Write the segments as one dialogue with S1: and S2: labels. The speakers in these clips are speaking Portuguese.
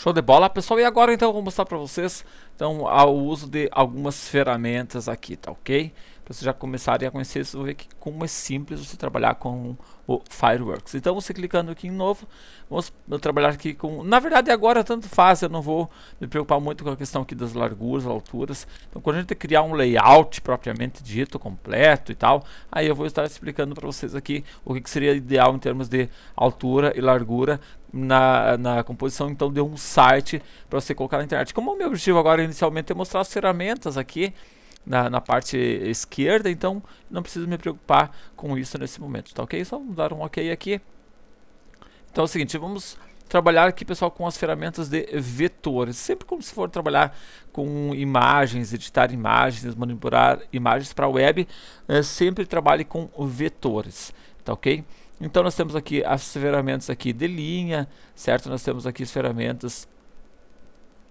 S1: Show de bola, pessoal. E agora então eu vou mostrar para vocês então, o uso de algumas ferramentas aqui, tá ok? para vocês já começarem a conhecer, vocês vão ver que como é simples você trabalhar com o Fireworks. Então você clicando aqui em novo, vamos trabalhar aqui com... Na verdade agora tanto faz, eu não vou me preocupar muito com a questão aqui das larguras, alturas. Então quando a gente criar um layout propriamente dito, completo e tal, aí eu vou estar explicando para vocês aqui o que, seria ideal em termos de altura e largura na, na, composição então de um site para você colocar na internet. Como o meu objetivo agora inicialmente é mostrar as ferramentas aqui na, na parte esquerda, então não preciso me preocupar com isso nesse momento, tá ok? Só dar um ok aqui. Então é o seguinte, vamos trabalhar aqui, pessoal, com as ferramentas de vetores. Sempre como se for trabalhar com imagens, editar imagens, manipular imagens para a web, é, sempre trabalhe com vetores, tá ok? Então nós temos aqui as ferramentas aqui de linha, certo? Nós temos aqui as ferramentas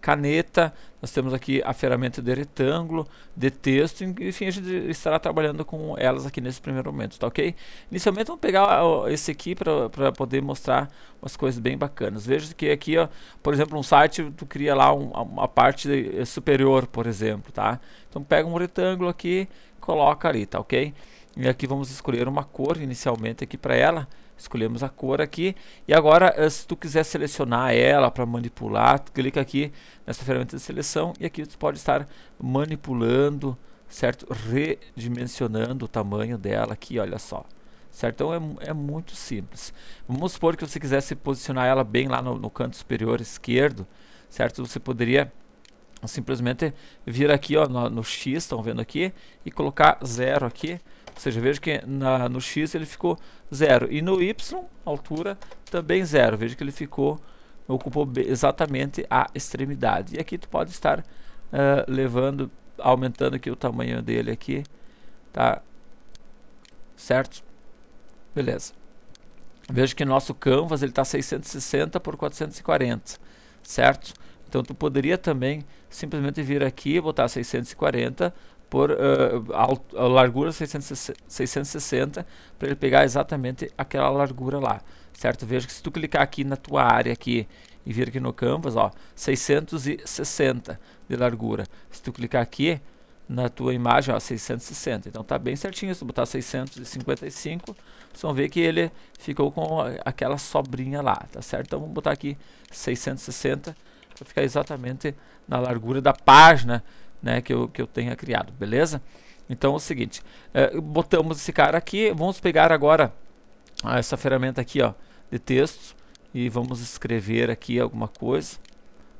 S1: caneta, nós temos aqui a ferramenta de retângulo, de texto, enfim, a gente estará trabalhando com elas aqui nesse primeiro momento, tá ok? Inicialmente vamos pegar esse aqui para poder mostrar umas coisas bem bacanas. Veja que aqui, ó, por exemplo, um site, tu cria lá um, uma parte eh, superior, por exemplo, tá? Então pega um retângulo aqui, coloca ali, tá ok? E aqui vamos escolher uma cor inicialmente aqui para ela. Escolhemos a cor aqui. E agora, eh, se tu quiser selecionar ela para manipular, clica aqui nessa ferramenta de seleção. E aqui tu pode estar manipulando, certo? Redimensionando o tamanho dela aqui, olha só. Certo? Então é, é muito simples. Vamos supor que você quisesse posicionar ela bem lá no, no canto superior esquerdo, certo? Você poderia simplesmente vir aqui ó, no, no X, estão vendo aqui, e colocar zero aqui ou seja, veja que na, no x ele ficou zero. E no y, altura, também zero. Veja que ele ficou, ocupou exatamente a extremidade. E aqui tu pode estar uh, levando, aumentando aqui o tamanho dele aqui. Tá? Certo? Beleza. Veja que nosso canvas está 660 por 440, certo? Então tu poderia também simplesmente vir aqui, botar 640 por uh, largura 660, 660 para ele pegar exatamente aquela largura lá, certo? Veja que se tu clicar aqui na tua área aqui e vir aqui no canvas, ó, 660 de largura. Se tu clicar aqui na tua imagem, ó, 660. Então tá bem certinho, se tu botar 655, vocês vão ver que ele ficou com aquela sobrinha lá, tá certo? Então vamos botar aqui 660 para ficar exatamente na largura da página né, que, eu, que eu tenha criado, beleza? Então é o seguinte, é, botamos esse cara aqui, vamos pegar agora ah, essa ferramenta aqui ó, de texto e vamos escrever aqui alguma coisa.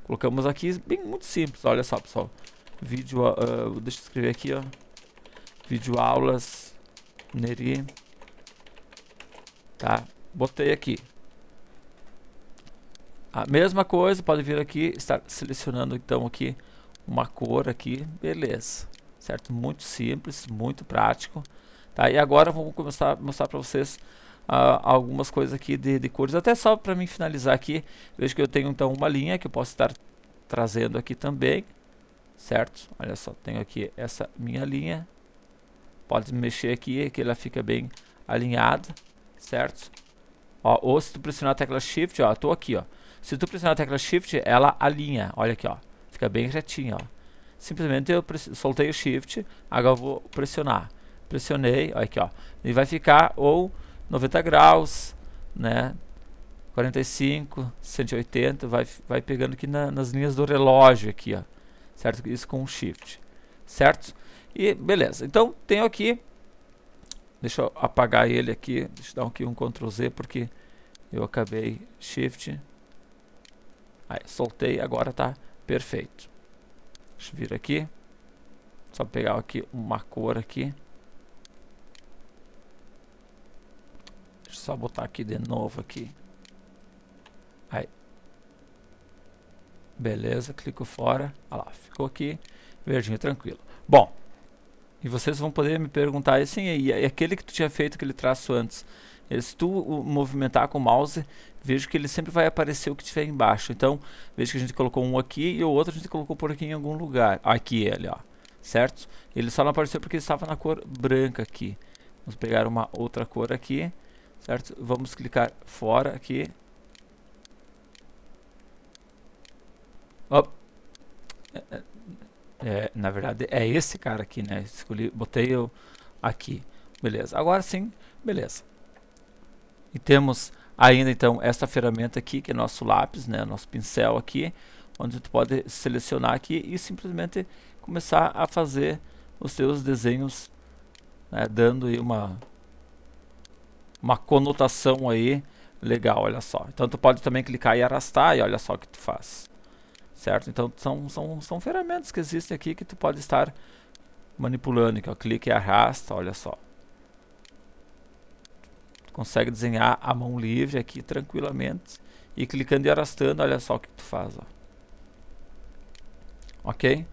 S1: Colocamos aqui, bem muito simples, olha só pessoal. Vídeo, uh, deixa eu escrever aqui, ó. Vídeo aulas, Neri. Tá, botei aqui. A mesma coisa, pode vir aqui, estar selecionando então aqui uma cor aqui, beleza. Certo? Muito simples, muito prático. Tá? E agora vou começar a mostrar para vocês uh, algumas coisas aqui de, de cores. Até só para mim finalizar aqui, vejo que eu tenho então uma linha que eu posso estar trazendo aqui também. Certo? Olha só, tenho aqui essa minha linha. Pode mexer aqui que ela fica bem alinhada, certo? Ó, ou se tu pressionar a tecla Shift, ó, tô aqui, ó. Se tu pressionar a tecla Shift, ela alinha, olha aqui, ó. Fica bem retinho, ó. Simplesmente eu soltei o Shift, agora eu vou pressionar. Pressionei, olha aqui, ó. E vai ficar ou 90 graus, né? 45, 180, vai, vai pegando aqui na, nas linhas do relógio aqui, ó. Certo? Isso com o Shift. Certo? E beleza. Então, tenho aqui... Deixa eu apagar ele aqui. Deixa eu dar aqui um Ctrl Z, porque eu acabei Shift. Aí, soltei, agora tá Perfeito. Deixa eu vir aqui. Só pegar aqui uma cor aqui. Deixa eu só botar aqui de novo aqui. Aí. Beleza, clico fora. Olha lá, ficou aqui. Verdinho, tranquilo. Bom, e vocês vão poder me perguntar assim, e aquele que tu tinha feito aquele traço antes, se tu movimentar com o mouse, vejo que ele sempre vai aparecer o que tiver embaixo. Então, vejo que a gente colocou um aqui e o outro a gente colocou por aqui em algum lugar. Aqui ele, ó. Certo? Ele só não apareceu porque estava na cor branca aqui. Vamos pegar uma outra cor aqui. Certo? Vamos clicar fora aqui. op É, é na verdade, é esse cara aqui, né? Escolhi, botei eu aqui. Beleza. Agora sim, beleza. E temos ainda então esta ferramenta aqui, que é nosso lápis, né, nosso pincel aqui, onde tu pode selecionar aqui e simplesmente começar a fazer os teus desenhos, né, dando aí uma uma conotação aí legal, olha só. Então tu pode também clicar e arrastar e olha só o que tu faz. Certo? Então são, são, são ferramentas que existem aqui que tu pode estar manipulando. que ó. É clique e arrasta, olha só consegue desenhar a mão livre aqui tranquilamente e clicando e arrastando, olha só o que tu faz, ó. Ok?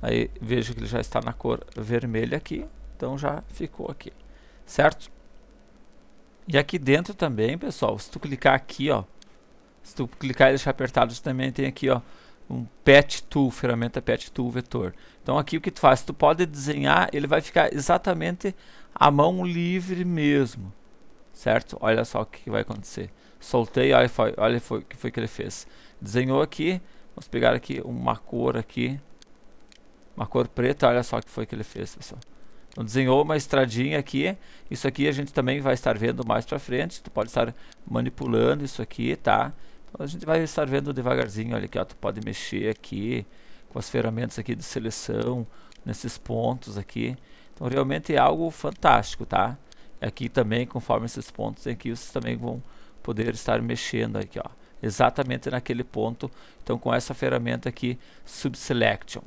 S1: Aí vejo que ele já está na cor vermelha aqui, então já ficou aqui, certo? E aqui dentro também, pessoal, se tu clicar aqui, ó, se tu clicar e deixar apertado, também tem aqui, ó, um pet tool, ferramenta pet tool vetor. Então aqui o que tu faz, tu pode desenhar, ele vai ficar exatamente a mão livre mesmo, certo? Olha só o que vai acontecer. Soltei, olha, foi, olha foi, que foi que ele fez. Desenhou aqui, vamos pegar aqui uma cor aqui, uma cor preta, olha só o que foi que ele fez, pessoal. Então, desenhou uma estradinha aqui, isso aqui a gente também vai estar vendo mais pra frente, tu pode estar manipulando isso aqui, tá? A gente vai estar vendo devagarzinho, olha aqui, ó, tu pode mexer aqui com as ferramentas aqui de seleção, nesses pontos aqui. Então realmente é algo fantástico, tá? Aqui também, conforme esses pontos aqui, vocês também vão poder estar mexendo aqui, ó. Exatamente naquele ponto, então com essa ferramenta aqui, Subselection,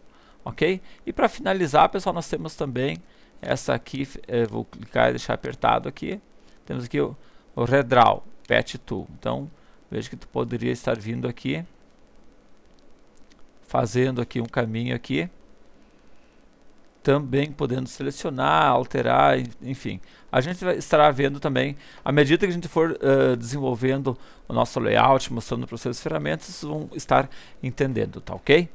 S1: ok? E para finalizar, pessoal, nós temos também essa aqui, é, vou clicar e deixar apertado aqui. Temos aqui o, o Redraw, Patch Tool. Então, Veja que tu poderia estar vindo aqui, fazendo aqui um caminho aqui, também podendo selecionar, alterar, enfim. A gente vai, estará vendo também, à medida que a gente for uh, desenvolvendo o nosso layout, mostrando para vocês as ferramentas, vocês vão estar entendendo, tá ok?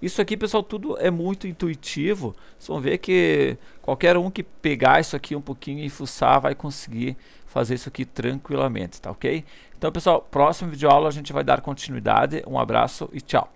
S1: Isso aqui, pessoal, tudo é muito intuitivo. Vocês vão ver que qualquer um que pegar isso aqui um pouquinho e fuçar vai conseguir fazer isso aqui tranquilamente, tá ok? Então, pessoal, próximo vídeo aula a gente vai dar continuidade. Um abraço e tchau!